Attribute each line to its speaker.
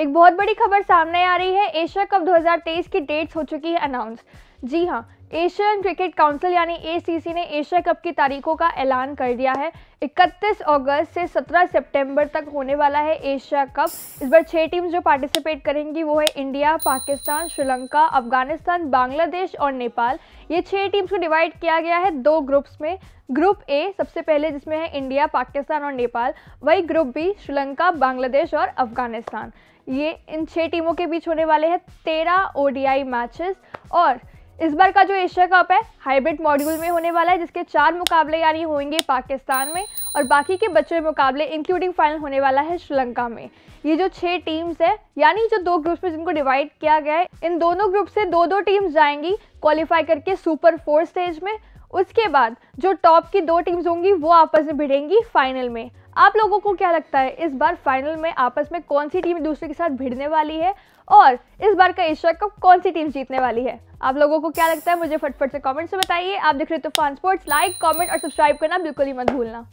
Speaker 1: एक बहुत बड़ी खबर सामने आ रही है एशिया कप 2023 की डेट्स हो चुकी है अनाउंस जी हाँ एशियन क्रिकेट काउंसिल यानी एसीसी ने एशिया कप की तारीखों का ऐलान कर दिया है 31 अगस्त से 17 सितंबर तक होने वाला है एशिया कप इस बार छह टीम जो पार्टिसिपेट करेंगी वो है इंडिया पाकिस्तान श्रीलंका अफगानिस्तान बांग्लादेश और नेपाल ये छह टीम्स को डिवाइड किया गया है दो ग्रुप्स में ग्रुप ए सबसे पहले जिसमें है इंडिया पाकिस्तान और नेपाल वही ग्रुप बी श्रीलंका बांग्लादेश और अफगानिस्तान ये इन छः टीमों के बीच होने वाले हैं तेरह ओडीआई मैचेस और इस बार का जो एशिया कप है हाइब्रिड मॉड्यूल में होने वाला है जिसके चार मुकाबले यानी होंगे पाकिस्तान में और बाकी के बचे मुकाबले इंक्लूडिंग फाइनल होने वाला है श्रीलंका में ये जो छह टीम्स है यानी जो दो ग्रुप्स में जिनको डिवाइड किया गया है इन दोनों ग्रुप से दो दो टीम्स जाएंगी क्वालिफाई करके सुपर फोर स्टेज में उसके बाद जो टॉप की दो टीम्स होंगी वो आपस में भिड़ेंगी फाइनल में आप लोगों को क्या लगता है इस बार फाइनल में आपस में कौन सी टीम दूसरे के साथ भिड़ने वाली है और इस बार का एशिया कप कौन सी टीम जीतने वाली है आप लोगों को क्या लगता है मुझे फटफट से कमेंट से बताइए आप देख रहे हो तूफान स्पोर्ट्स लाइक कमेंट और सब्सक्राइब करना बिल्कुल ही मत भूलना